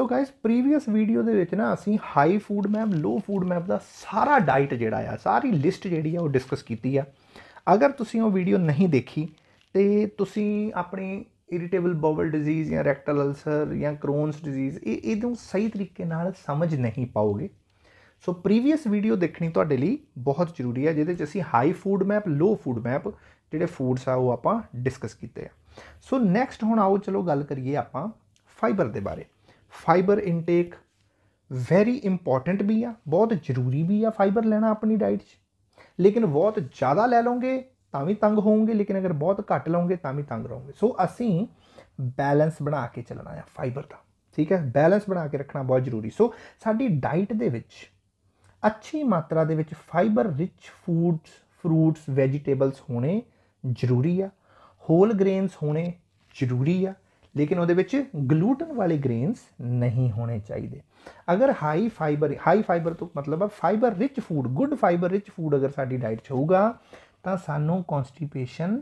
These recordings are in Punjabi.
ਸੋ ਗਾਇਸ ਪ੍ਰੀਵੀਅਸ ਵੀਡੀਓ ਦੇ ਵਿੱਚ ਨਾ ਅਸੀਂ high FODMAP low FODMAP ਦਾ ਸਾਰਾ ਡਾਈਟ ਜਿਹੜਾ ਆ ਸਾਰੀ ਲਿਸਟ ਜਿਹੜੀ ਆ ਉਹ ਡਿਸਕਸ ਕੀਤੀ ਆ ਅਗਰ ਤੁਸੀਂ ਉਹ ਵੀਡੀਓ ਨਹੀਂ ਦੇਖੀ ਤੇ ਤੁਸੀਂ ਆਪਣੀ ਇਰੀਟੇਬਲ ਬਾਵਲ ਡਿਜ਼ੀਜ਼ ਜਾਂ ਰੈਕਟਲ ਅਲਸਰ ਜਾਂ ਕਰੋਨਸ ਡਿਜ਼ੀਜ਼ ਇਹ ਇਹਨੂੰ ਸਹੀ ਤਰੀਕੇ ਨਾਲ ਸਮਝ ਨਹੀਂ ਪਾਓਗੇ ਸੋ ਪ੍ਰੀਵੀਅਸ ਵੀਡੀਓ ਦੇਖਣੀ ਤੁਹਾਡੇ ਲਈ ਬਹੁਤ ਜ਼ਰੂਰੀ ਹੈ ਜਿਹਦੇ 'ਚ ਅਸੀਂ high FODMAP low FODMAP ਜਿਹੜੇ ਫੂਡਸ ਆ ਉਹ ਆਪਾਂ ਡਿਸਕਸ ਕੀਤੇ ਆ ਸੋ ਨੈਕਸਟ ਹੁਣ ਆਓ ਚਲੋ ਗੱਲ ਕਰੀਏ ਆਪਾਂ ਫਾਈਬਰ ਦੇ ਬਾਰੇ ਫਾਈਬਰ ਇਨਟੇਕ ਵੈਰੀ ਇੰਪੋਰਟੈਂਟ ਵੀ ਆ ਬਹੁਤ ਜ਼ਰੂਰੀ ਵੀ ਆ ਫਾਈਬਰ ਲੈਣਾ ਆਪਣੀ ਡਾਈਟ 'ਚ ਲੇਕਿਨ ਬਹੁਤ ਜ਼ਿਆਦਾ ਲੈ ਲਓਗੇ ਤਾਂ ਵੀ ਤੰਗ ਹੋਵੋਗੇ ਲੇਕਿਨ ਅਗਰ ਬਹੁਤ ਘੱਟ ਲਓਗੇ ਤਾਂ ਵੀ ਤੰਗ ਰਹੋਗੇ ਸੋ ਅਸੀਂ ਬੈਲੈਂਸ ਬਣਾ ਕੇ ਚੱਲਣਾ ਆ ਫਾਈਬਰ ਦਾ ਠੀਕ ਹੈ ਬੈਲੈਂਸ ਬਣਾ ਕੇ ਰੱਖਣਾ ਬਹੁਤ ਜ਼ਰੂਰੀ ਸੋ ਸਾਡੀ ਡਾਈਟ ਦੇ ਵਿੱਚ ਅੱਛੀ ਮਾਤਰਾ ਦੇ ਵਿੱਚ fibre rich foods fruits vegetables ਹੋਣੇ ਜ਼ਰੂਰੀ ਆ ਹੋਲ ਗ੍ਰੇਨਸ ਹੋਣੇ ਜ਼ਰੂਰੀ ਆ ਲੇਕਿਨ ਉਹਦੇ ਵਿੱਚ ਗਲੂਟਨ ਵਾਲੇ ਗ੍ਰੇਨਸ ਨਹੀਂ ਹੋਣੇ ਚਾਹੀਦੇ ਅਗਰ ਹਾਈ ਫਾਈਬਰ ਹਾਈ ਫਾਈਬਰ ਤੋਂ ਮਤਲਬ ਹੈ fibre rich food good fibre rich food ਅਗਰ ਸਾਡੀ ਡਾਈਟ 'ਚ ਹੋਊਗਾ ਤਾਂ ਸਾਨੂੰ ਕਨਸਟੀਪੇਸ਼ਨ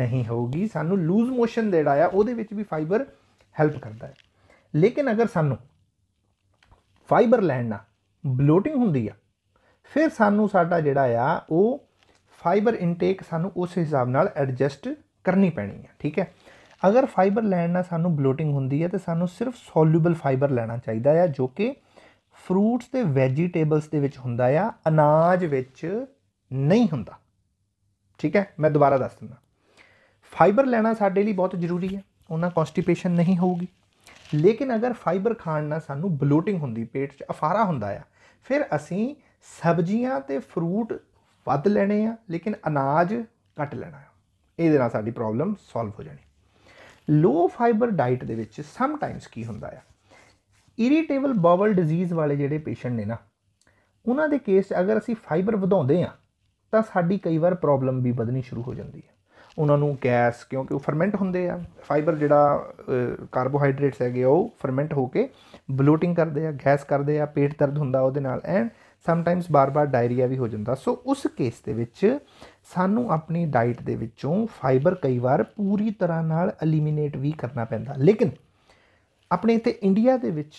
ਨਹੀਂ ਹੋਊਗੀ ਸਾਨੂੰ ਲੂਜ਼ ਮੋਸ਼ਨ ਜਿਹੜਾ ਆ ਉਹਦੇ ਵਿੱਚ ਵੀ ਫਾਈਬਰ ਹੈਲਪ ਕਰਦਾ ਹੈ ਲੇਕਿਨ ਅਗਰ ਸਾਨੂੰ ਫਾਈਬਰ ਲੈਣ ਨਾਲ ਬਲੋਟਿੰਗ ਹੁੰਦੀ ਆ ਫਿਰ ਸਾਨੂੰ ਸਾਡਾ ਜਿਹੜਾ ਆ ਉਹ ਫਾਈਬਰ ਇਨਟੇਕ ਸਾਨੂੰ ਉਸ ਹਿਸਾਬ ਨਾਲ ਐਡਜਸਟ ਕਰਨੀ ਪੈਣੀ ਹੈ ਠੀਕ ਹੈ ਅਗਰ ਫਾਈਬਰ ਲੈਣ ਨਾਲ ਸਾਨੂੰ ਬਲੋਟਿੰਗ ਹੁੰਦੀ ਹੈ ਤੇ ਸਾਨੂੰ ਸਿਰਫ ਸੋਲੂਬਲ ਫਾਈਬਰ ਲੈਣਾ ਚਾਹੀਦਾ ਹੈ ਜੋ ਕਿ ਫਰੂਟਸ ਤੇ ਵੈਜੀਟੇਬਲਸ ਦੇ ਵਿੱਚ ਹੁੰਦਾ ਆ ਅਨਾਜ ਵਿੱਚ ਨਹੀਂ ਹੁੰਦਾ ਠੀਕ ਹੈ ਮੈਂ ਦੁਬਾਰਾ ਦੱਸ ਦਿੰਦਾ ਫਾਈਬਰ ਲੈਣਾ ਸਾਡੇ ਲਈ ਬਹੁਤ ਜ਼ਰੂਰੀ ਹੈ ਉਹਨਾਂ ਕਨਸਟੀਪੇਸ਼ਨ ਨਹੀਂ ਹੋਊਗੀ ਲੇਕਿਨ ਅਗਰ ਫਾਈਬਰ ਖਾਣ ਨਾਲ ਸਾਨੂੰ ਬਲੋਟਿੰਗ ਹੁੰਦੀ ਪੇਟ 'ਚ ਅਫਾਰਾ ਹੁੰਦਾ ਆ ਫਿਰ ਅਸੀਂ ਸਬਜ਼ੀਆਂ ਤੇ ਫਰੂਟ ਵੱਧ ਲੈਣੇ ਆ ਲੇਕਿਨ ਅਨਾਜ ਘੱਟ ਲੈਣਾ ਇਹਦੇ ਨਾਲ ਸਾਡੀ ਪ੍ਰੋਬਲਮ ਸੋਲਵ ਹੋ ਜਾਣੀ ਲੋ ਫਾਈਬਰ ਡਾਈਟ ਦੇ ਵਿੱਚ ਸਮ ਟਾਈਮਸ ਕੀ ਹੁੰਦਾ ਆ ਇਰੀਟੇਬਲ ਬਾਵਲ ਡਿਜ਼ੀਜ਼ ਵਾਲੇ ਜਿਹੜੇ ਪੇਸ਼ੈਂਟ ਨੇ ਨਾ ਉਹਨਾਂ ਦੇ ਕੇਸ 'ਚ ਅਗਰ ਅਸੀਂ ਫਾਈਬਰ ਵਧਾਉਂਦੇ ਆ ਤਾਂ ਸਾਡੀ ਕਈ ਵਾਰ ਪ੍ਰੋਬਲਮ ਵੀ ਵਧਣੀ ਸ਼ੁਰੂ ਹੋ ਜਾਂਦੀ ਹੈ ਉਹਨਾਂ ਨੂੰ ਗੈਸ ਕਿਉਂਕਿ ਉਹ ਫਰਮੈਂਟ ਹੁੰਦੇ ਆ ਫਾਈਬਰ ਜਿਹੜਾ ਕਾਰਬੋਹਾਈਡਰੇਟਸ ਹੈਗੇ ਉਹ ਫਰਮੈਂਟ ਹੋ ਕੇ ਬਲੋਟਿੰਗ ਕਰਦੇ ਆ ਗੈਸ ਕਰਦੇ ਆ ਪੇਟ ਦਰਦ ਹੁੰਦਾ ਉਹਦੇ ਨਾਲ ਐਂਡ ਸਮਟਾਈਮਸ ਬਾਰ-ਬਾਰ ਡਾਇਰੀਆ ਵੀ ਹੋ ਜਾਂਦਾ ਸੋ ਉਸ ਕੇਸ ਦੇ ਵਿੱਚ ਸਾਨੂੰ ਆਪਣੀ ਡਾਈਟ ਦੇ ਵਿੱਚੋਂ ਫਾਈਬਰ ਕਈ ਵਾਰ ਪੂਰੀ ਤਰ੍ਹਾਂ ਨਾਲ ਐਲੀਮੀਨੇਟ ਵੀ ਕਰਨਾ ਪੈਂਦਾ ਲੇਕਿਨ ਆਪਣੇ ਇੱਥੇ ਇੰਡੀਆ ਦੇ ਵਿੱਚ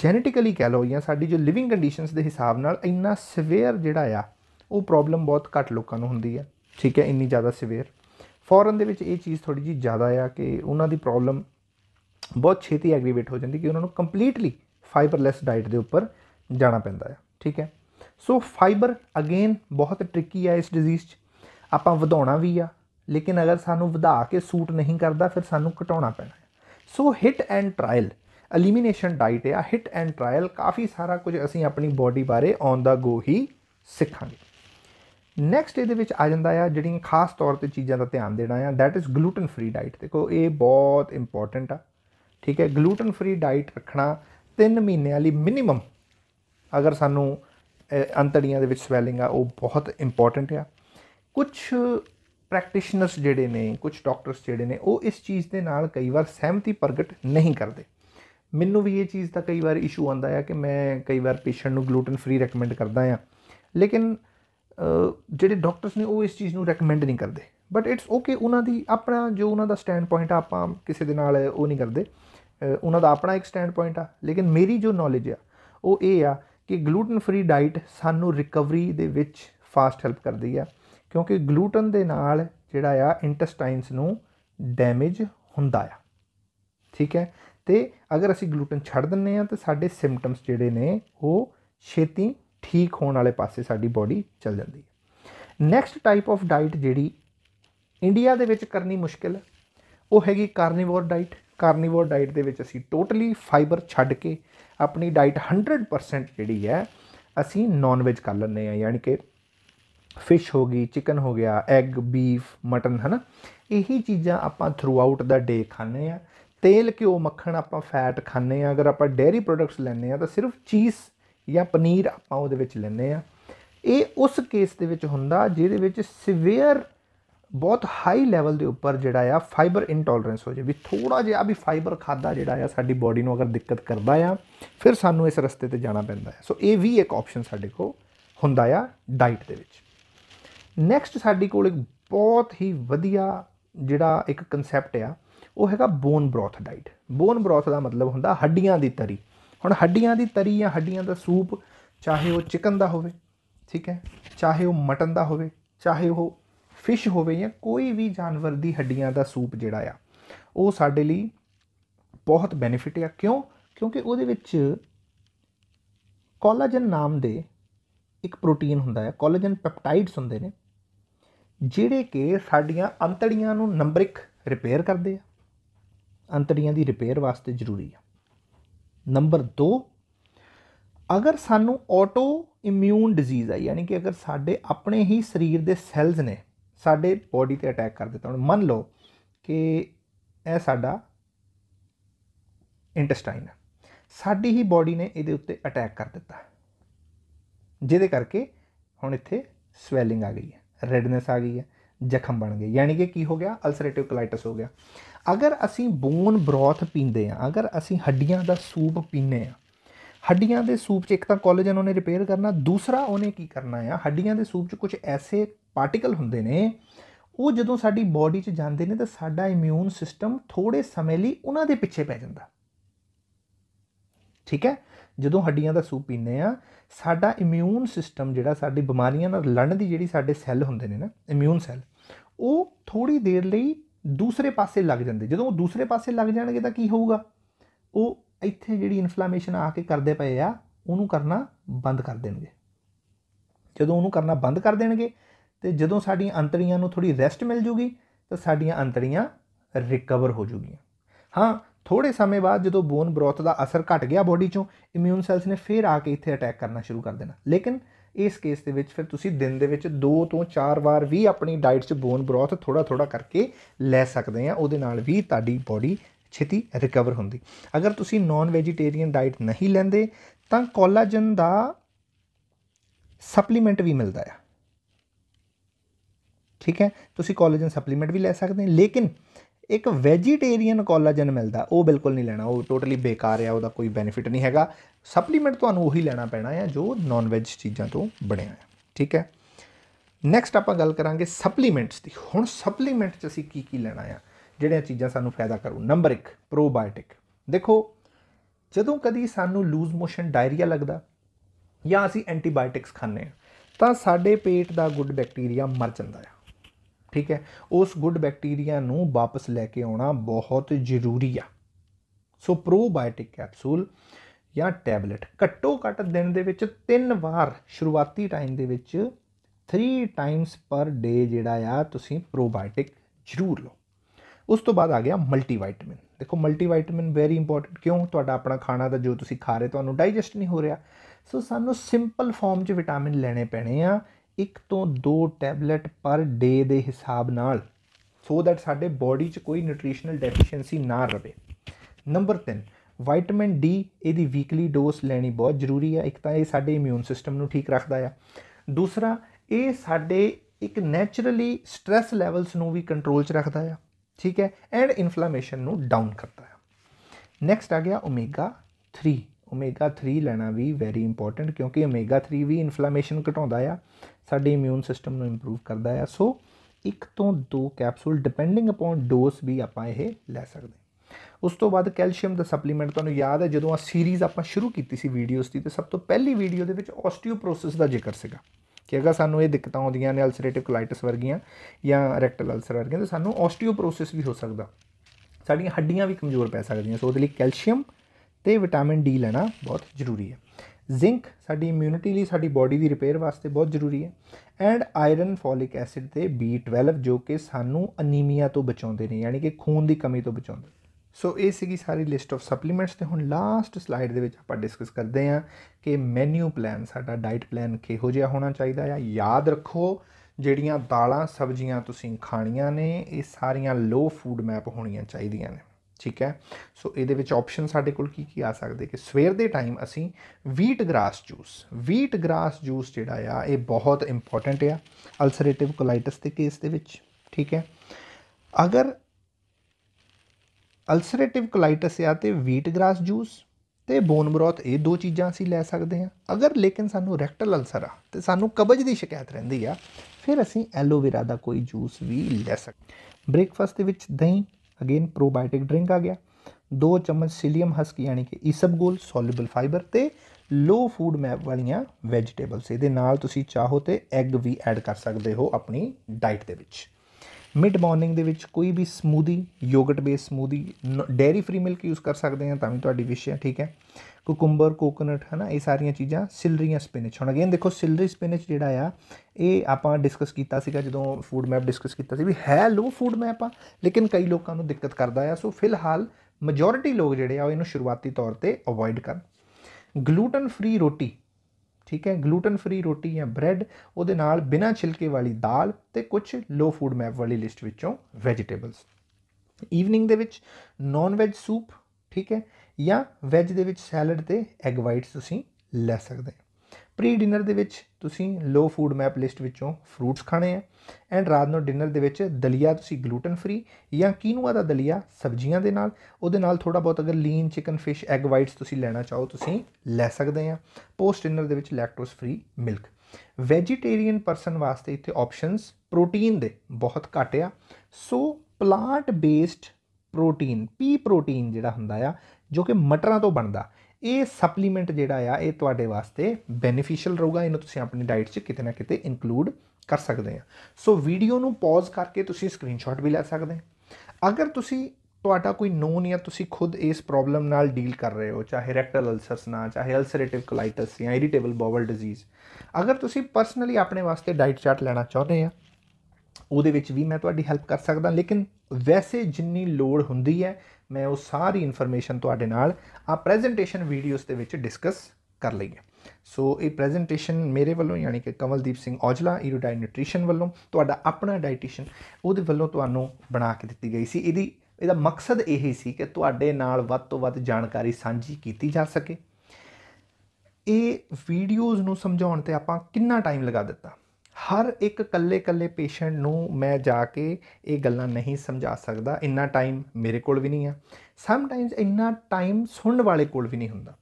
ਜੈਨੇਟਿਕਲੀ ਕਹਿ ਲਓ ਜਾਂ ਸਾਡੀ ਜੋ ਲਿਵਿੰਗ ਕੰਡੀਸ਼ਨਸ ਦੇ ਹਿਸਾਬ ਨਾਲ ਇੰਨਾ ਸਿਵੀਅਰ ਜਿਹੜਾ ਆ ਉਹ ਪ੍ਰੋਬਲਮ ਬਹੁਤ ਘੱਟ ਲੋਕਾਂ ਨੂੰ ਹੁੰਦੀ ਹੈ ਠੀਕ ਹੈ ਇੰਨੀ ਜ਼ਿਆਦਾ ਸਿਵੀਅਰ ਫੋਰਨ ਦੇ ਵਿੱਚ ਇਹ ਚੀਜ਼ ਥੋੜੀ ਜੀ ਜ਼ਿਆਦਾ ਆ ਕਿ ਉਹਨਾਂ ਦੀ ਪ੍ਰੋਬਲਮ ਬਹੁਤ ਛੇਤੀ ਐਗਰੀਵੇਟ ਹੋ ਜਾਂਦੀ ਕਿ ਉਹਨਾਂ ਨੂੰ ਕੰਪਲੀਟਲੀ ਫਾਈਬਰਲੈਸ ਡਾਈਟ ਦੇ ਉੱਪਰ ਜਾਣਾ ਪੈਂਦਾ ਹੈ ਠੀਕ ਹੈ ਸੋ ਫਾਈਬਰ ਅਗੇਨ ਬਹੁਤ ਟ੍ਰਿਕੀ ਹੈ ਇਸ ਡਿਜ਼ੀਜ਼ 'ਚ ਆਪਾਂ ਵਧਾਉਣਾ ਵੀ ਆ ਲੇਕਿਨ ਅਗਰ ਸਾਨੂੰ ਵਧਾ ਕੇ ਸੂਟ ਨਹੀਂ ਕਰਦਾ ਫਿਰ ਸਾਨੂੰ ਘਟਾਉਣਾ ਪੈਣਾ ਹੈ so hit and trial elimination diet ਆ ਹਿਟ ਐਂਡ ਟ੍ਰਾਇਲ ਕਾਫੀ ਸਾਰਾ ਕੁਝ ਅਸੀਂ ਆਪਣੀ ਬੋਡੀ ਬਾਰੇ ਔਨ ਦਾ ਗੋ ਹੀ ਸਿੱਖਾਂਗੇ ਨੈਕਸਟ ਇਹਦੇ ਵਿੱਚ ਆ ਜਾਂਦਾ ਆ ਜਿਹੜੀਆਂ ਖਾਸ ਤੌਰ ਤੇ ਚੀਜ਼ਾਂ ਦਾ ਧਿਆਨ ਦੇਣਾ ਆ that is gluten free diet ਦੇਖੋ ਇਹ ਬਹੁਤ ਇੰਪੋਰਟੈਂਟ ਆ ਠੀਕ ਹੈ ਗਲੂਟਨ ਫ੍ਰੀ ਡਾਈਟ ਰੱਖਣਾ 3 ਮਹੀਨੇ ਵਾਲੀ ਮਿਨੀਮਮ ਅਗਰ ਸਾਨੂੰ ਅੰਤੜੀਆਂ ਦੇ ਵਿੱਚ ਸਵੈਲਿੰਗ ਆ ਉਹ ਬਹੁਤ ਇੰਪੋਰਟੈਂਟ ਆ ਕੁਝ ਪ੍ਰੈਕਟੀਸ਼ਨਰਸ ਜਿਹੜੇ ਨੇ ਕੁਝ ਡਾਕਟਰਸ ਜਿਹੜੇ ਨੇ ਉਹ ਇਸ ਚੀਜ਼ ਦੇ ਨਾਲ ਕਈ ਵਾਰ ਸਹਿਮਤੀ ਪ੍ਰਗਟ ਨਹੀਂ ਕਰਦੇ ਮੈਨੂੰ ਵੀ ਇਹ ਚੀਜ਼ ਦਾ ਕਈ ਵਾਰ ਇਸ਼ੂ ਆਉਂਦਾ ਆ ਕਿ ਮੈਂ ਕਈ ਵਾਰ ਪੇਸ਼ੈਂਟ ਨੂੰ ਗਲੂਟਨ ਫ੍ਰੀ ਰეკਮੈਂਡ ਕਰਦਾ ਆ ਲੇਕਿਨ ਜਿਹੜੇ ਡਾਕਟਰਸ ਨੇ ਉਹ ਇਸ ਚੀਜ਼ ਨੂੰ ਰეკਮੈਂਡ ਨਹੀਂ ਕਰਦੇ ਬਟ ਇਟਸ ਓਕੇ ਉਹਨਾਂ ਦੀ ਆਪਣਾ ਜੋ ਉਹਨਾਂ ਦਾ ਸਟੈਂਡ ਪੁਆਇੰਟ ਆ ਆਪਾਂ ਕਿਸੇ ਦੇ ਨਾਲ ਉਹ ਨਹੀਂ ਕਰਦੇ ਉਹਨਾਂ ਦਾ ਆਪਣਾ ਇੱਕ ਸਟੈਂਡ ਪੁਆਇੰਟ ਆ ਲੇਕਿਨ ਮੇਰੀ ਜੋ ਨੌਲੇਜ ਆ ਉਹ ਇਹ ਆ ਕਿ ਗਲੂਟਨ ਫ੍ਰੀ ਡਾਈਟ ਸਾਨੂੰ ਰਿਕਵਰੀ ਦੇ ਵਿੱਚ ਫਾਸਟ ਹੈਲਪ ਕਰਦੀ ਆ ਕਿਉਂਕਿ ਗਲੂਟਨ ਦੇ ਨਾਲ ਜਿਹੜਾ ਆ ਇੰਟੈਸਟਾਈਨਸ ਨੂੰ ਡੈਮੇਜ ਹੁੰਦਾ ਆ ਠੀਕ ਹੈ ਤੇ ਅਗਰ ਅਸੀਂ ਗਲੂਟਨ ਛੱਡ ਦਿੰਨੇ ਆ ਤਾਂ ਸਾਡੇ ਸਿੰਪਟਮਸ ਜਿਹੜੇ ਨੇ ਉਹ ਛੇਤੀ ਠੀਕ ਹੋਣ ਵਾਲੇ ਪਾਸੇ ਸਾਡੀ ਬਾਡੀ ਚੱਲ ਜਾਂਦੀ ਹੈ ਨੈਕਸਟ ਟਾਈਪ ਆਫ ਡਾਈਟ ਜਿਹੜੀ ਇੰਡੀਆ ਦੇ ਵਿੱਚ ਕਰਨੀ ਮੁਸ਼ਕਿਲ ਉਹ ਹੈਗੀ ਕਾਰਨੀਵੋਰ ਡਾਈਟ ਕਾਰਨੀਵੋਰ ਡਾਈਟ ਦੇ ਵਿੱਚ ਅਸੀਂ ਟੋਟਲੀ ਫਾਈਬਰ ਛੱਡ ਕੇ ਆਪਣੀ ਡਾਈਟ 100% ਜਿਹੜੀ ਹੈ ਅਸੀਂ ਨਾਨ ਵੇਜ ਕਰ ਲੈਂਦੇ ਆ ਯਾਨੀ ਕਿ ਫਿਸ਼ ਹੋ ਗਈ ਚਿਕਨ ਹੋ ਗਿਆ ਐਗ ਬੀਫ ਮਟਨ ਹਨਾ ਇਹੀ ਚੀਜ਼ਾਂ ਆਪਾਂ ਥਰੂ ਆਊਟ ਦਾ ਡੇ ਖਾਂਦੇ ਆ ਤੇਲ ਕਿਉ ਮੱਖਣ ਆਪਾਂ ਫੈਟ ਖਾਂਦੇ ਆ ਅਗਰ ਆਪਾਂ ਡੇਰੀ ਪ੍ਰੋਡਕਟਸ ਲੈਂਦੇ ਆ ਤਾਂ ਸਿਰਫ ਚੀਜ਼ ਜਾਂ ਪਨੀਰ ਆਪਾਂ ਉਹਦੇ ਵਿੱਚ ਲੈਂਦੇ ਆ ਇਹ ਉਸ ਕੇਸ ਦੇ ਵਿੱਚ ਹੁੰਦਾ ਜਿਹਦੇ ਵਿੱਚ ਸਿਵੀਅਰ ਬਹੁਤ ਹਾਈ ਲੈਵਲ ਦੇ ਉੱਪਰ ਜਿਹੜਾ ਆ ਫਾਈਬਰ ਇਨਟੋਲਰੈਂਸ ਹੋ ਜੇ ਵੀ ਥੋੜਾ ਜਿਹਾ ਵੀ ਫਾਈਬਰ ਖਾਦਾ ਜਿਹੜਾ ਆ ਸਾਡੀ ਬਾਡੀ ਨੂੰ ਅਗਰ ਦਿੱਕਤ ਕਰਦਾ ਆ ਫਿਰ ਸਾਨੂੰ ਇਸ ਰਸਤੇ ਤੇ ਜਾਣਾ ਪੈਂਦਾ ਹੈ ਸੋ ਇਹ ਵੀ ਇੱਕ ਆਪਸ਼ਨ ਸਾਡੇ ਕੋਲ ਹੁੰਦਾ ਆ ਡਾਈਟ ਦੇ ਵਿੱਚ ਨੈਕਸਟ ਸਾਡੇ ਕੋਲ ਇੱਕ ਬਹੁਤ ਹੀ ਵਧੀਆ ਜਿਹੜਾ ਇੱਕ ਕਨਸੈਪਟ ਆ ਉਹ ਹੈਗਾ bone broth diet bone broth ਦਾ ਮਤਲਬ ਹੁੰਦਾ ਹੱਡੀਆਂ ਦੀ ਤਰੀ ਹੁਣ ਹੱਡੀਆਂ ਦੀ ਤਰੀ ਜਾਂ ਹੱਡੀਆਂ ਦਾ ਸੂਪ ਚਾਹੇ ਉਹ ਚਿਕਨ ਦਾ ਹੋਵੇ ਠੀਕ ਹੈ ਚਾਹੇ ਉਹ ਮਟਨ ਦਾ ਹੋਵੇ ਚਾਹੇ ਉਹ ਫਿਸ਼ ਹੋਵੇ ਜਾਂ ਕੋਈ ਵੀ ਜਾਨਵਰ ਦੀ ਹੱਡੀਆਂ ਦਾ ਸੂਪ ਜਿਹੜਾ ਆ ਉਹ ਸਾਡੇ ਲਈ ਬਹੁਤ ਬੈਨੀਫਿਟ ਆ ਕਿਉਂ ਕਿਉਂਕਿ ਉਹਦੇ ਵਿੱਚ ਕੋਲਾਜਨ ਨਾਮ ਦੇ ਇੱਕ ਪ੍ਰੋਟੀਨ ਹੁੰਦਾ ਹੈ ਕੋਲਾਜਨ ਪੈਪਟਾਈਡਸ ਹੁੰਦੇ ਨੇ ਜਿਹੜੇ ਕਿ ਸਾਡੀਆਂ ਅੰਤੜੀਆਂ ਨੂੰ ਨੰਬਰਿਕ ਰਿਪੇਅਰ ਕਰਦੇ ਆ ਅੰਤੜੀਆਂ ਦੀ ਰਿਪੇਅਰ ਵਾਸਤੇ ਜ਼ਰੂਰੀ ਆ ਨੰਬਰ 2 ਅਗਰ ਸਾਨੂੰ ਆਟੋ ਇਮਿਊਨ ਡਿਜ਼ੀਜ਼ ਆ ਯਾਨੀ ਕਿ ਅਗਰ ਸਾਡੇ ਆਪਣੇ ਹੀ ਸਰੀਰ ਦੇ ਸੈਲਸ ਨੇ ਸਾਡੇ ਬਾਡੀ ਤੇ ਅਟੈਕ ਕਰ ਦਿੱਤਾ ਹੁਣ ਮੰਨ ਲਓ ਕਿ ਇਹ ਸਾਡਾ ਇੰਟੈਸਟਾਈਨ ਸਾਡੀ ਹੀ ਬਾਡੀ ਨੇ ਇਹਦੇ ਉੱਤੇ ਅਟੈਕ ਕਰ ਦਿੱਤਾ ਜਿਹਦੇ ਕਰਕੇ ਹੁਣ ਇੱਥੇ ਸਵੈਲਿੰਗ ਆ ਗਈ ਹੈ ਰੈਡਨੈਸ ਆ ਗਈ ਹੈ ਜ਼ਖਮ ਬਣ ਗਏ ਯਾਨੀ ਕਿ ਕੀ ਹੋ ਗਿਆ ਅਲਸਰੇਟਿਵ ਕੋਲਾਈਟਿਸ ਹੋ ਗਿਆ ਅਗਰ ਅਸੀਂ ਬੋਨ ਬਰੋਥ ਪੀਂਦੇ ਆ ਅਗਰ ਅਸੀਂ ਹੱਡੀਆਂ ਦਾ ਸੂਪ ਪੀਨੇ ਆ ਹੱਡੀਆਂ ਦੇ ਸੂਪ 'ਚ ਇੱਕ ਤਾਂ ਕੋਲੇਜਨ ਉਹਨੇ ਰਿਪੇਅਰ ਕਰਨਾ ਦੂਸਰਾ ਉਹਨੇ ਕੀ ਕਰਨਾ ਆ ਹੱਡੀਆਂ ਦੇ ਸੂਪ 'ਚ ਕੁਝ ਐਸੇ ਪਾਰਟੀਕਲ ਹੁੰਦੇ ਨੇ ਉਹ ਜਦੋਂ ਸਾਡੀ ਬਾਡੀ 'ਚ ਜਾਂਦੇ ਨੇ ਤਾਂ ਸਾਡਾ ਇਮਿਊਨ ਸਿਸਟਮ ਥੋੜੇ ਸਮੇਂ ਲਈ ਉਹਨਾਂ ਦੇ ਪਿੱਛੇ ਪੈ ਜਾਂਦਾ ਠੀਕ ਹੈ ਜਦੋਂ ਹੱਡੀਆਂ ਦਾ ਸੂਪ ਪੀਂਦੇ ਆ ਸਾਡਾ ਇਮਿਊਨ ਸਿਸਟਮ ਜਿਹੜਾ ਸਾਡੀ ਬਿਮਾਰੀਆਂ ਨਾਲ ਲੜਨ ਦੀ ਜਿਹੜੀ ਸਾਡੇ ਸੈੱਲ ਹੁੰਦੇ ਨੇ ਨਾ ਇਮਿਊਨ ਸੈੱਲ ਉਹ ਥੋੜੀ ਦੇਰ ਲਈ ਦੂਸਰੇ ਪਾਸੇ ਲੱਗ ਜਾਂਦੇ ਜਦੋਂ ਉਹ ਦੂਸਰੇ ਪਾਸੇ ਲੱਗ ਜਾਣਗੇ ਤਾਂ ਕੀ ਹੋਊਗਾ ਉਹ ਇੱਥੇ ਜਿਹੜੀ ਇਨਫਲੇਮੇਸ਼ਨ ਆ ਕੇ ਕਰਦੇ ਪਏ ਆ ਉਹਨੂੰ ਕਰਨਾ ਬੰਦ ਕਰ ਦੇਣਗੇ ਜਦੋਂ ਉਹਨੂੰ ਕਰਨਾ ਬੰਦ ਕਰ ਦੇਣਗੇ ਤੇ ਜਦੋਂ ਸਾਡੀਆਂ ਅੰਤੜੀਆਂ ਨੂੰ ਥੋੜੀ ਰੈਸਟ ਮਿਲ ਜੂਗੀ ਤਾਂ ਸਾਡੀਆਂ ਅੰਤੜੀਆਂ ਰਿਕਵਰ ਹੋ ਜੂਗੀਆਂ ਹਾਂ ਥੋੜੇ ਸਮੇਂ ਬਾਅਦ ਜਦੋਂ ਬੋਨ ਬਰੋਥ ਦਾ ਅਸਰ ਘਟ ਗਿਆ ਬੋਡੀ ਚੋਂ ਇਮਿਊਨ ਸੈਲਸ ਨੇ ਫੇਰ ਆ ਕੇ ਇੱਥੇ ਅਟੈਕ ਕਰਨਾ ਸ਼ੁਰੂ ਕਰ ਦੇਣਾ ਲੇਕਿਨ ਇਸ ਕੇਸ ਦੇ ਵਿੱਚ ਫਿਰ ਤੁਸੀਂ ਦਿਨ ਦੇ ਵਿੱਚ 2 ਤੋਂ 4 ਵਾਰ ਵੀ ਆਪਣੀ ਡਾਈਟ 'ਚ ਬੋਨ ਬਰੋਥ ਥੋੜਾ ਥੋੜਾ ਕਰਕੇ ਲੈ ਸਕਦੇ ਆ ਉਹਦੇ ਨਾਲ ਵੀ ਤੁਹਾਡੀ ਬੋਡੀ ਛੇਤੀ ਰਿਕਵਰ ਹੁੰਦੀ ਅਗਰ ਤੁਸੀਂ ਨਾਨ ਵੈਜੀਟੇਰੀਅਨ ਡਾਈਟ ਨਹੀਂ ਲੈਂਦੇ ਤਾਂ ਕੋਲਾਜਨ ਦਾ ਸਪਲੀਮੈਂਟ ਵੀ ਮਿਲਦਾ ਆ ਠੀਕ ਹੈ ਤੁਸੀਂ ਕੋਲਾਜਨ ਸਪਲੀਮੈਂਟ ਵੀ ਲੈ ਸਕਦੇ ਹੋ ਲੇਕਿਨ ਇੱਕ ਵੈਜੀਟੇਰੀਅਨ ਕੋਲਾਜਨ ਮਿਲਦਾ ਉਹ ਬਿਲਕੁਲ ਨਹੀਂ ਲੈਣਾ ਉਹ ਟੋਟਲੀ ਬੇਕਾਰ ਹੈ ਉਹਦਾ ਕੋਈ ਬੈਨੀਫਿਟ ਨਹੀਂ ਹੈਗਾ ਸਪਲੀਮੈਂਟ ਤੁਹਾਨੂੰ ਉਹੀ ਲੈਣਾ ਪੈਣਾ ਹੈ ਜੋ ਨਾਨ ਵੈਜ ਚੀਜ਼ਾਂ ਤੋਂ ਬਣਿਆ ਹੈ ਠੀਕ ਹੈ ਨੈਕਸਟ ਆਪਾਂ ਗੱਲ ਕਰਾਂਗੇ ਸਪਲੀਮੈਂਟਸ ਦੀ ਹੁਣ ਸਪਲੀਮੈਂਟ ਚ ਅਸੀਂ ਕੀ ਕੀ ਲੈਣਾ ਹੈ ਜਿਹੜੀਆਂ ਚੀਜ਼ਾਂ ਸਾਨੂੰ ਫਾਇਦਾ ਕਰੂ ਨੰਬਰ 1 ਪ੍ਰੋਬਾਇਓਟਿਕ ਦੇਖੋ ਜਦੋਂ ਕਦੀ ਸਾਨੂੰ ਲੂਜ਼ ਮੋਸ਼ਨ ਡਾਇਰੀਆ ਲੱਗਦਾ ਜਾਂ ਅਸੀਂ ਐਂਟੀਬਾਇਓਟਿਕਸ ਖਾਂਦੇ ਹਾਂ ਤਾਂ ਸਾਡੇ ਪੇਟ ਦਾ ਗੁੱਡ ਬੈਕਟੀਰੀਆ ਮਰ ਜਾਂਦਾ ਹੈ ਠੀਕ ਹੈ ਉਸ ਗੁੱਡ ਬੈਕਟੀਰੀਆ ਨੂੰ ਵਾਪਸ ਲੈ ਕੇ ਆਉਣਾ ਬਹੁਤ ਜ਼ਰੂਰੀ ਆ ਸੋ ਪ੍ਰੋਬਾਇਓਟਿਕ ਕੈਪਸੂਲ ਜਾਂ ਟੈਬਲੇਟ ਘੱਟੋ ਘੱਟ ਦਿਨ ਦੇ ਵਿੱਚ 3 ਵਾਰ ਸ਼ੁਰੂਆਤੀ ਟਾਈਮ ਦੇ ਵਿੱਚ 3 ਟਾਈਮਸ ਪਰ ਡੇ ਜਿਹੜਾ ਆ ਤੁਸੀਂ ਪ੍ਰੋਬਾਇਓਟਿਕ ਜ਼ਰੂਰ ਲਓ ਉਸ ਤੋਂ ਬਾਅਦ ਆ ਗਿਆ ਮਲਟੀਵਿਟਾਮਿਨ ਦੇਖੋ ਮਲਟੀਵਿਟਾਮਿਨ ਵੈਰੀ ਇੰਪੋਰਟੈਂਟ ਕਿਉਂ ਤੁਹਾਡਾ ਆਪਣਾ ਖਾਣਾ ਦਾ ਜੋ ਤੁਸੀਂ ਖਾ ਰਹੇ ਤੁਹਾਨੂੰ ਡਾਈਜੈਸਟ ਨਹੀਂ ਹੋ ਰਿਹਾ ਸੋ ਸਾਨੂੰ ਸਿੰਪਲ ਫਾਰਮ 'ਚ ਵਿਟਾਮਿਨ ਲੈਣੇ ਪੈਣੇ ਆ ਇੱਕ ਤੋਂ ਦੋ ਟੈਬਲੇਟ ਪਰ ਡੇ ਦੇ ਹਿਸਾਬ ਨਾਲ ਸੋ ਦੈਟ ਸਾਡੇ ਬਾਡੀ 'ਚ ਕੋਈ ਨਿਊਟ੍ਰੀਸ਼ਨਲ ਡੈਫੀਸ਼ੀਐਂਸੀ ਨਾ ਰਵੇ ਨੰਬਰ 3 ਵਿਟਾਮਿਨ ਡੀ ਇਹਦੀ ਵੀਕਲੀ ਡੋਸ ਲੈਣੀ ਬਹੁਤ ਜ਼ਰੂਰੀ ਹੈ ਇੱਕ ਤਾਂ ਇਹ ਸਾਡੇ ਇਮਿਊਨ ਸਿਸਟਮ ਨੂੰ ਠੀਕ ਰੱਖਦਾ ਆ ਦੂਸਰਾ ਇਹ ਸਾਡੇ ਇੱਕ ਨੇਚਰਲੀ ਸਟ्रेस ਲੈਵਲਸ ਨੂੰ ਵੀ ਕੰਟਰੋਲ 'ਚ ਰੱਖਦਾ ਆ ਠੀਕ ਹੈ ਐਂਡ ਇਨਫਲੇਮੇਸ਼ਨ ਨੂੰ ਡਾਊਨ ਕਰਦਾ ਆ ਨੈਕਸਟ ਆ ਗਿਆ ਓਮੇਗਾ 3 ਓਮੇਗਾ 3 ਲੈਣਾ ਵੀ ਵੈਰੀ ਇੰਪੋਰਟੈਂਟ ਕਿਉਂਕਿ ਓਮੇਗਾ 3 ਵੀ ਇਨਫਲੇਮੇਸ਼ਨ ਘਟਾਉਂਦਾ ਆ ਸਾਡੇ ਇਮਿਊਨ ਸਿਸਟਮ ਨੂੰ ਇੰਪਰੂਵ ਕਰਦਾ ਆ ਸੋ ਇੱਕ ਤੋਂ ਦੋ ਕੈਪਸੂਲ ਡਿਪੈਂਡਿੰਗ ਅਪਨ ਡੋਸ ਵੀ ਆਪਾਂ ਇਹ ਲੈ ਸਕਦੇ ਉਸ ਤੋਂ ਬਾਅਦ ਕੈਲਸ਼ੀਅਮ ਦਾ ਸਪਲੀਮੈਂਟ ਤੁਹਾਨੂੰ ਯਾਦ ਹੈ ਜਦੋਂ ਆ ਸੀਰੀਜ਼ ਆਪਾਂ ਸ਼ੁਰੂ ਕੀਤੀ ਸੀ ਵੀਡੀਓਜ਼ ਦੀ ਤੇ ਸਭ ਤੋਂ ਪਹਿਲੀ ਵੀਡੀਓ ਦੇ ਵਿੱਚ ਆਸਟੀਓਪਰੋਸਿਸ ਦਾ ਜ਼ਿਕਰ ਸੀਗਾ ਕਿ ਅਗਰ ਸਾਨੂੰ ਇਹ ਦਿੱਕਤਾਂ ਆਉਂਦੀਆਂ ਨੇ ਅਲਸਰੇਟਿਵ ਕੋਲਾਈਟਿਸ ਵਰਗੀਆਂ ਜਾਂ ਰੈਕਟਲ ਅਲਸਰ ਵਰਗੀਆਂ ਤਾਂ ਸਾਨੂੰ ਆਸਟੀਓਪਰੋਸਿਸ ਵੀ ਹੋ ਸਕਦਾ ਸਾਡੀਆਂ ਹੱਡੀਆਂ ਵੀ ਕਮਜ਼ੋਰ ਪੈ ਸਕਦੀਆਂ ਸੋ ਉਹਦੇ ਲਈ ਕੈਲਸ਼ੀਅਮ ਤੇ ਵਿਟਾਮਿਨ ਡੀ ਲੈਣਾ ਬਹੁਤ ਜ਼ਰੂਰੀ ਹੈ ਜ਼ਿੰਕ ਸਾਡੀ ਇਮਿਊਨਿਟੀ ਲਈ ਸਾਡੀ ਬਾਡੀ ਦੀ ਰਿਪੇਅਰ ਵਾਸਤੇ ਬਹੁਤ ਜ਼ਰੂਰੀ ਹੈ ਐਂਡ ਆਇਰਨ ਫੋਲਿਕ ਐਸਿਡ ਤੇ B12 ਜੋ ਕਿ ਸਾਨੂੰ ਅਨੀਮੀਆ ਤੋਂ ਬਚਾਉਂਦੇ ਨੇ ਯਾਨੀ ਕਿ ਖੂਨ ਦੀ ਕਮੀ ਤੋਂ ਬਚਾਉਂਦੇ ਸੋ ਇਹ ਸੀਗੀ ਸਾਰੀ ਲਿਸਟ ਆਫ ਸਪਲੀਮੈਂਟਸ ਤੇ ਹੁਣ ਲਾਸਟ ਸਲਾਈਡ ਦੇ ਵਿੱਚ ਆਪਾਂ ਡਿਸਕਸ ਕਰਦੇ ਹਾਂ ਕਿ ਮੈਨੂ ਪਲਾਨ ਸਾਡਾ ਡਾਈਟ ਪਲਾਨ ਕਿਹੋ ਜਿਹਾ ਹੋਣਾ ਚਾਹੀਦਾ ਹੈ ਯਾਦ ਰੱਖੋ ਜਿਹੜੀਆਂ ਦਾਲਾਂ ਸਬਜ਼ੀਆਂ ਤੁਸੀਂ ਖਾਣੀਆਂ ਨੇ ਇਹ ਸਾਰੀਆਂ ਲੋ ਫੂਡ ਮੈਪ ਹੋਣੀਆਂ ਚਾਹੀਦੀਆਂ ਨੇ ਠੀਕ ਹੈ ਸੋ ਇਹਦੇ ਵਿੱਚ ਆਪਸ਼ਨ ਸਾਡੇ ਕੋਲ ਕੀ ਕੀ ਆ ਸਕਦੇ ਕਿ ਸਵੇਰ ਦੇ ਟਾਈਮ ਅਸੀਂ wheat grass juice wheat grass juice ਜਿਹੜਾ ਆ ਇਹ ਬਹੁਤ ਇੰਪੋਰਟੈਂਟ ਆ ਅਲਸਰੇਟਿਵ ਕੋਲਾਈਟਿਸ ਦੇ ਕੇਸ ਦੇ ਵਿੱਚ ਠੀਕ ਹੈ ਅਗਰ ਅਲਸਰੇਟਿਵ ਕੋਲਾਈਟਿਸ ਆ ਤੇ ਵੀਟ ਗ੍ਰਾਸ ਜੂਸ ਤੇ ਬੋਨ ਬਰੋਥ ਇਹ ਦੋ ਚੀਜ਼ਾਂ ਅਸੀਂ ਲੈ ਸਕਦੇ ਹਾਂ ਅਗਰ ਲੇਕਿਨ ਸਾਨੂੰ ਰੈਕਟਲ ਅਲਸਰ ਆ ਤੇ ਸਾਨੂੰ ਕਬਜ਼ ਦੀ ਸ਼ਿਕਾਇਤ ਰਹਿੰਦੀ ਆ ਫਿਰ ਅਸੀਂ ਐਲੋਵੇਰਾ ਦਾ ਕੋਈ ਜੂਸ ਵੀ ਲੈ ਸਕਦੇ ਬ੍ਰੇਕਫਾਸਟ ਦੇ ਵਿੱਚ ਦਹੀਂ ਅਗੇਨ ਪ੍ਰੋਬਾਇਓਟਿਕ ਡਰਿੰਕ ਆ ਗਿਆ 2 ਚਮਚ ਸਿਲੀਅਮ ਹਸਕ ਯਾਨੀ ਕਿ ਇਸਬਗੋਲ ਸੋਲੂਬਲ ਫਾਈਬਰ ਤੇ ਲੋ ਫੂਡ ਮੈਪ ਵਾਲੀਆਂ ਵੈਜੀਟੇਬਲਸ ਇਹਦੇ ਨਾਲ ਤੁਸੀਂ ਚਾਹੋ ਤੇ ਐਗ ਵੀ ਐਡ ਕਰ ਸਕਦੇ ਹੋ ਆਪਣੀ ਡਾਈਟ ਦੇ ਵਿੱਚ ਮਿਡ ਮਾਰਨਿੰਗ ਦੇ ਵਿੱਚ ਕੋਈ ਵੀ smoothie yoghurt base smoothie dairy free milk use ਕਰ ਸਕਦੇ ਆ ਤਾਂ ਵੀ ਤੁਹਾਡੀ ਵਿਸ਼ ਠੀਕ ਹੈ ਕੋਕਨਟ ਕੋਕੋਨਟ ਨਾ ਇਹ ਸਾਰੀਆਂ ਚੀਜ਼ਾਂ ਸਿਲਰੀਆਂ ਸਪਿਨਚ ਹੁਣ ਅਗੇਨ ਦੇਖੋ ਸਿਲਰੀ ਸਪਿਨਚ ਜਿਹੜਾ ਆ ਇਹ ਆਪਾਂ ਡਿਸਕਸ ਕੀਤਾ ਸੀਗਾ ਜਦੋਂ ਫੂਡ ਮੈਪ ਡਿਸਕਸ ਕੀਤਾ ਸੀ ਵੀ ਹੈ ਲੋ ਫੂਡ ਮੈਪ ਆ ਲੇਕਿਨ ਕਈ ਲੋਕਾਂ ਨੂੰ ਦਿੱਕਤ ਕਰਦਾ ਆ ਸੋ ਫਿਲਹਾਲ ਮੈਜੋਰਿਟੀ ਲੋਕ ਜਿਹੜੇ ਆ ਇਹਨੂੰ ਸ਼ੁਰੂਆਤੀ ਤੌਰ ਤੇ ਅਵੋਇਡ ਕਰਨ ਗਲੂਟਨ ਫ੍ਰੀ ਰੋਟੀ ਠੀਕ ਹੈ ਗਲੂਟਨ ਫ੍ਰੀ ਰੋਟੀ ਜਾਂ ਬ੍ਰੈਡ ਉਹਦੇ ਨਾਲ ਬਿਨਾ ਛਿਲਕੇ ਵਾਲੀ ਦਾਲ ਤੇ ਕੁਝ ਲੋ ਫੂਡ ਮੈਪ ਵਾਲੀ ਲਿਸਟ ਵਿੱਚੋਂ ਵੈਜੀਟੇਬਲਸ ਈਵਨਿੰਗ ਦੇ ਵਿੱਚ ਨਾਨ ਵੈਜ ਸੂਪ ਠੀਕ ਹੈ ਜਾਂ ਵੈਜ ਦੇ ਵਿੱਚ ਸੈਲਡ ਤੇ ਐਗ ਵਾਈਟਸ ਤੁਸੀਂ ਲੈ ਸਕਦੇ ਪ੍ਰੀ ਡਿਨਰ ਦੇ ਵਿੱਚ ਤੁਸੀਂ ਲੋ ਫੂਡ ਮੈਪ ਲਿਸਟ ਵਿੱਚੋਂ ਫਰੂਟਸ ਖਾਣੇ ਆ ਐਂਡ ਰਾਤ ਨੂੰ ਡਿਨਰ ਦੇ ਵਿੱਚ ਦਲੀਆ ਤੁਸੀਂ ਗਲੂਟਨ ਫ੍ਰੀ ਜਾਂ ਕੀਨੂਆ ਦਾ ਦਲੀਆ ਸਬਜ਼ੀਆਂ ਦੇ ਨਾਲ ਉਹਦੇ ਨਾਲ ਥੋੜਾ ਬਹੁਤ ਅਗਰ lean chicken fish egg whites ਤੁਸੀਂ ਲੈਣਾ ਚਾਹੋ ਤੁਸੀਂ ਲੈ ਸਕਦੇ ਆ ਪੋਸਟ ਡਿਨਰ ਦੇ ਵਿੱਚ lactose free milk vegetarian person ਵਾਸਤੇ ਇੱਥੇ ਆਪਸ਼ਨਸ ਪ੍ਰੋਟੀਨ ਦੇ ਬਹੁਤ ਘਟਿਆ ਆ so plant based protein pea protein ਜਿਹੜਾ ਹੁੰਦਾ ਆ ਜੋ ਕਿ ਮਟਰਾਂ ਤੋਂ ਬਣਦਾ ਇਹ ਸਪਲੀਮੈਂਟ ਜਿਹੜਾ ਆ ਇਹ ਤੁਹਾਡੇ ਵਾਸਤੇ ਬੈਨੀਫੀਸ਼ੀਅਲ ਰਹੂਗਾ ਇਹਨੂੰ ਤੁਸੀਂ ਆਪਣੀ ਡਾਈਟ 'ਚ ਕਿਤੇ ਨਾ ਕਿਤੇ ਇਨਕਲੂਡ ਕਰ ਸਕਦੇ ਆ ਸੋ ਵੀਡੀਓ ਨੂੰ ਪੌਜ਼ ਕਰਕੇ ਤੁਸੀਂ ਸਕਰੀਨਸ਼ਾਟ ਵੀ ਲੈ ਸਕਦੇ ਆ ਅਗਰ ਤੁਸੀਂ ਤੁਹਾਡਾ ਕੋਈ ਨੋਨ ਜਾਂ ਤੁਸੀਂ ਖੁਦ ਇਸ ਪ੍ਰੋਬਲਮ ਨਾਲ ਡੀਲ ਕਰ ਰਹੇ ਹੋ ਚਾਹੇ ਰੈਕਟਲ ਅਲਸਰਸ ਨਾ ਚਾਹੇ ਅਲਸਰੇਟਿਵ ਕੋਲਾਈਟਿਸ ਜਾਂ ਇਰੀਟੇਬਲ ਬਾਵਲ ਡਿਜ਼ੀਜ਼ ਅਗਰ ਤੁਸੀਂ ਪਰਸਨਲੀ ਆਪਣੇ ਵਾਸਤੇ ਡਾਈਟ ਚਾਰਟ ਲੈਣਾ ਚਾਹੁੰਦੇ ਆ ਉਹਦੇ ਵਿੱਚ ਵੀ ਮੈਂ ਤੁਹਾਡੀ ਹੈਲਪ ਕਰ ਸਕਦਾ ਲੇਕਿਨ ਵੈਸੇ ਜਿੰਨੀ ਲੋੜ ਹੁੰਦੀ ਹੈ ਮੈਂ ਉਹ ਸਾਰੀ ਇਨਫੋਰਮੇਸ਼ਨ ਤੁਹਾਡੇ ਨਾਲ ਆ ਪ੍ਰੈਜੈਂਟੇਸ਼ਨ ਵੀਡੀਓਜ਼ ਦੇ ਵਿੱਚ ਡਿਸਕਸ ਕਰ ਲਈ ਹੈ ਸੋ ਇਹ ਪ੍ਰੈਜੈਂਟੇਸ਼ਨ ਮੇਰੇ ਵੱਲੋਂ ਯਾਨੀ ਕਿ ਕਮਲਦੀਪ ਸਿੰਘ ਔਜਲਾ ਇਰੋਡਾਈ ਨਿਊਟ੍ਰੀਸ਼ਨ ਵੱਲੋਂ ਤੁਹਾਡਾ ਆਪਣਾ ਡਾਈਟੀਸ਼ੀਅਨ ਉਹਦੇ ਵੱਲੋਂ ਤੁਹਾਨੂੰ ਬਣਾ ਕੇ ਦਿੱਤੀ ਗਈ ਸੀ ਇਹਦੀ ਇਹਦਾ ਮਕਸਦ ਇਹ ਸੀ ਕਿ ਤੁਹਾਡੇ ਨਾਲ ਵੱਧ ਤੋਂ ਵੱਧ ਜਾਣਕਾਰੀ ਸਾਂਝੀ ਕੀਤੀ ਜਾ ਸਕੇ ਇਹ ਵੀਡੀਓਜ਼ ਨੂੰ ਸਮਝਾਉਣ ਤੇ ਆਪਾਂ ਕਿੰਨਾ ਟਾਈਮ ਲਗਾ ਦਿੱਤਾ ਹਰ ਇੱਕ ਕੱਲੇ-ਕੱਲੇ ਪੇਸ਼ੈਂਟ ਨੂੰ ਮੈਂ ਜਾ ਕੇ ਇਹ ਗੱਲਾਂ ਨਹੀਂ ਸਮਝਾ ਸਕਦਾ ਇੰਨਾ ਟਾਈਮ ਮੇਰੇ ਕੋਲ ਵੀ ਨਹੀਂ ਆ ਸਮ ਟਾਈਮਸ ਇੰਨਾ ਟਾਈਮ ਸੁਣਨ ਵਾਲੇ ਕੋਲ ਵੀ ਨਹੀਂ ਹੁੰਦਾ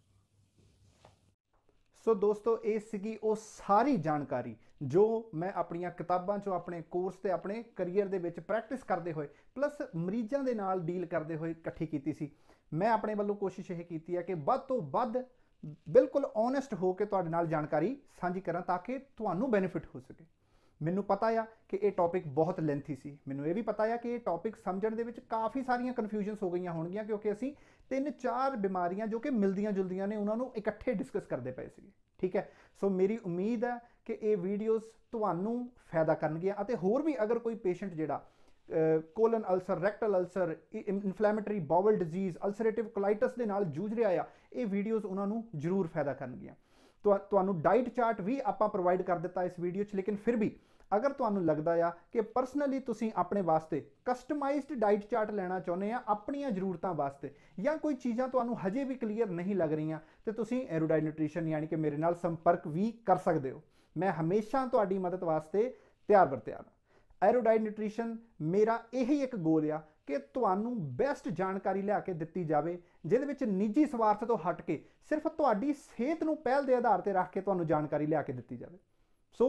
ਸੋ ਦੋਸਤੋ ਇਹ ਸੀਗੀ ਉਹ ਸਾਰੀ ਜਾਣਕਾਰੀ ਜੋ ਮੈਂ ਆਪਣੀਆਂ ਕਿਤਾਬਾਂ ਚੋਂ ਆਪਣੇ ਕੋਰਸ ਤੇ ਆਪਣੇ ਕੈਰੀਅਰ ਦੇ ਵਿੱਚ ਪ੍ਰੈਕਟਿਸ ਕਰਦੇ ਹੋਏ ਪਲੱਸ ਮਰੀਜ਼ਾਂ ਦੇ ਨਾਲ ਡੀਲ ਕਰਦੇ ਹੋਏ ਇਕੱਠੀ ਕੀਤੀ ਸੀ ਮੈਂ ਆਪਣੇ ਵੱਲੋਂ ਕੋਸ਼ਿਸ਼ ਇਹ ਕੀਤੀ ਹੈ ਕਿ ਵੱਧ ਤੋਂ ਵੱਧ ਬਿਲਕੁਲ ਓਨੈਸਟ ਹੋ ਕੇ ਤੁਹਾਡੇ ਨਾਲ ਜਾਣਕਾਰੀ ਸਾਂਝੀ ਕਰਾਂ ਤਾਂ ਕਿ ਤੁਹਾਨੂੰ ਬੈਨੀਫਿਟ ਹੋ ਸਕੇ ਮੈਨੂੰ ਪਤਾ ਆ ਕਿ ਇਹ ਟੌਪਿਕ ਬਹੁਤ ਲੈਂਥੀ ਸੀ ਮੈਨੂੰ ਇਹ ਵੀ ਪਤਾ ਆ ਕਿ ਇਹ ਟੌਪਿਕ ਸਮਝਣ ਦੇ ਵਿੱਚ ਕਾਫੀ ਸਾਰੀਆਂ ਕਨਫਿਊਜ਼ਨਸ ਹੋ ਗਈਆਂ ਹੋਣਗੀਆਂ ਕਿਉਂਕਿ ਅਸੀਂ ਤਿੰਨ ਚਾਰ ਬਿਮਾਰੀਆਂ ਜੋ ਕਿ ਮਿਲਦੀਆਂ ਜੁਲਦੀਆਂ ਨੇ ਉਹਨਾਂ ਨੂੰ ਇਕੱਠੇ ਡਿਸਕਸ ਕਰਦੇ ਪਏ ਸੀ ਠੀਕ ਹੈ ਸੋ ਮੇਰੀ ਉਮੀਦ ਹੈ ਕਿ ਇਹ ਵੀਡੀਓਜ਼ ਤੁਹਾਨੂੰ ਫਾਇਦਾ ਕਰਨਗੀਆਂ ਅਤੇ ਹੋਰ ਵੀ ਅਗਰ ਕੋਈ ਪੇਸ਼ੈਂਟ ਜਿਹੜਾ colon ulcer rectal ulcer inflammatory bowel disease ulcerative colitis ਦੇ ਨਾਲ ਜੂਝ ਰਿਹਾ ਆ ਇਹ ਵੀਡੀਓਜ਼ ਉਹਨਾਂ ਨੂੰ ਜ਼ਰੂਰ ਫਾਇਦਾ ਕਰਨਗੀਆਂ ਤੁਹਾਨੂੰ ਡਾਈਟ ਚਾਰਟ ਵੀ ਆਪਾਂ ਪ੍ਰੋਵਾਈਡ ਕਰ ਦਿੱਤਾ ਇਸ ਵੀਡੀਓ 'ਚ ਲੇਕਿਨ ਫਿਰ ਵੀ ਅਗਰ ਤੁਹਾਨੂੰ ਲੱਗਦਾ ਆ ਕਿ ਪਰਸਨਲੀ ਤੁਸੀਂ ਆਪਣੇ ਵਾਸਤੇ ਕਸਟਮਾਈਜ਼ਡ ਡਾਈਟ ਚਾਰਟ ਲੈਣਾ ਚਾਹੁੰਦੇ ਆ ਆਪਣੀਆਂ ਜ਼ਰੂਰਤਾਂ ਵਾਸਤੇ ਜਾਂ ਕੋਈ ਚੀਜ਼ਾਂ ਤੁਹਾਨੂੰ ਹਜੇ ਵੀ ਕਲੀਅਰ ਨਹੀਂ ਲੱਗ ਰਹੀਆਂ ਤੇ ਤੁਸੀਂ ਐਰੋਡਾਈਟ ਨਿਊਟ੍ਰੀਸ਼ਨ ਯਾਨੀ ਕਿ ਮੇਰੇ ਨਾਲ ਸੰਪਰਕ ਵੀ ਕਰ ਸਕਦੇ ਹੋ ਮੈਂ ਹਮੇਸ਼ਾ ਤੁਹਾਡੀ ਮਦਦ ਵਾਸਤੇ ਤਿਆਰ ਬਰ ਤਿਆਰ ਹਾਂ ਐਰੋਡਾਈਨ ਨਿਊਟ੍ਰੀਸ਼ਨ ਮੇਰਾ ਇਹੀ ਇੱਕ ਗੋਲ ਆ ਕਿ ਤੁਹਾਨੂੰ ਬੈਸਟ ਜਾਣਕਾਰੀ ਲਿਆ ਕੇ ਦਿੱਤੀ ਜਾਵੇ ਜਿਹਦੇ ਵਿੱਚ ਨਿੱਜੀ ਸਵਾਰਥ ਤੋਂ ਹਟ ਕੇ ਸਿਰਫ ਤੁਹਾਡੀ ਸਿਹਤ ਨੂੰ ਪਹਿਲ ਦੇ ਆਧਾਰ ਤੇ ਰੱਖ ਕੇ ਤੁਹਾਨੂੰ ਜਾਣਕਾਰੀ ਲਿਆ ਕੇ ਦਿੱਤੀ ਜਾਵੇ ਸੋ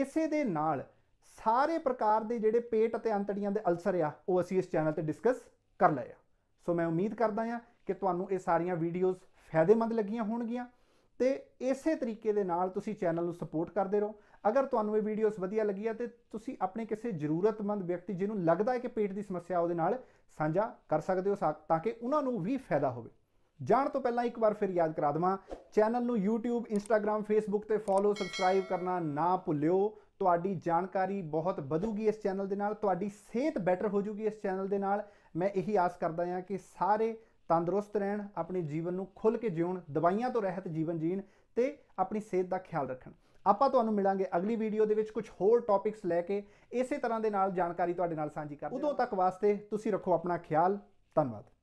ਇਸੇ ਦੇ ਨਾਲ ਸਾਰੇ ਪ੍ਰਕਾਰ ਦੇ ਜਿਹੜੇ ਪੇਟ ਅਤੇ ਅੰਤੜੀਆਂ ਦੇ ਅਲਸਰ ਆ ਉਹ ਅਸੀਂ ਇਸ ਚੈਨਲ ਤੇ ਡਿਸਕਸ ਕਰ ਲਏ ਆ ਸੋ ਮੈਂ ਉਮੀਦ ਕਰਦਾ ਆ ਕਿ ਤੁਹਾਨੂੰ ਇਹ ਸਾਰੀਆਂ ਵੀਡੀਓਜ਼ ਫਾਇਦੇਮੰਦ ਲੱਗੀਆਂ ਹੋਣਗੀਆਂ ਤੇ ਇਸੇ ਤਰੀਕੇ ਦੇ ਨਾਲ ਤੁਸੀਂ ਚੈਨਲ ਨੂੰ ਸਪੋਰਟ ਕਰਦੇ ਰਹੋ ਅਗਰ ਤੁਹਾਨੂੰ ਇਹ ਵੀਡੀਓਸ ਵਧੀਆ ਲੱਗੀ ਆ ਤੇ ਤੁਸੀਂ ਆਪਣੇ ਕਿਸੇ ਜ਼ਰੂਰਤਮੰਦ ਵਿਅਕਤੀ ਜਿਹਨੂੰ ਲੱਗਦਾ ਹੈ ਕਿ ਪੇਟ ਦੀ ਸਮੱਸਿਆ ਉਹਦੇ ਨਾਲ ਸਾਂਝਾ ਕਰ ਸਕਦੇ ਹੋ ਤਾਂ ਕਿ ਉਹਨਾਂ ਨੂੰ ਵੀ ਫਾਇਦਾ ਹੋਵੇ ਜਾਣ ਤੋਂ ਪਹਿਲਾਂ ਇੱਕ ਵਾਰ ਫਿਰ ਯਾਦ ਕਰਾ ਦਵਾਂ ਚੈਨਲ ਨੂੰ YouTube Instagram Facebook ਤੇ ਫੋਲੋ ਸਬਸਕ੍ਰਾਈਬ ਕਰਨਾ ਨਾ ਭੁੱਲਿਓ ਤੁਹਾਡੀ ਜਾਣਕਾਰੀ ਬਹੁਤ ਵਧੂਗੀ ਇਸ ਚੈਨਲ ਦੇ ਨਾਲ ਤੁਹਾਡੀ ਸਿਹਤ ਬੈਟਰ ਹੋ ਜੂਗੀ ਇਸ ਚੈਨਲ ਦੇ ਨਾਲ ਮੈਂ ਇਹੀ ਆਸ ਕਰਦਾ ਹਾਂ ਕਿ ਸਾਰੇ ਤੰਦਰੁਸਤ ਰਹਿਣ ਆਪਣੇ ਜੀਵਨ ਨੂੰ ਖੁੱਲ੍ਹ ਕੇ ਜਿਉਣ ਦਵਾਈਆਂ ਤੋਂ ਰਹਿਤ ਜੀਵਨ ਜੀਣ ਤੇ ਆਪਣੀ ਸਿਹਤ ਦਾ ਖਿਆਲ ਰੱਖਣ ਆਪਾਂ ਤੁਹਾਨੂੰ ਮਿਲਾਂਗੇ ਅਗਲੀ ਵੀਡੀਓ ਦੇ ਵਿੱਚ ਕੁਝ ਹੋਰ ਟੌਪਿਕਸ ਲੈ ਕੇ ਇਸੇ ਤਰ੍ਹਾਂ ਦੇ ਨਾਲ ਜਾਣਕਾਰੀ ਤੁਹਾਡੇ ਨਾਲ ਸਾਂਝੀ ਕਰਦੇ ਉਦੋਂ ਤੱਕ ਵਾਸਤੇ ਤੁਸੀਂ ਰੱਖੋ ਆਪਣਾ ਖਿਆਲ ਧੰਨਵਾਦ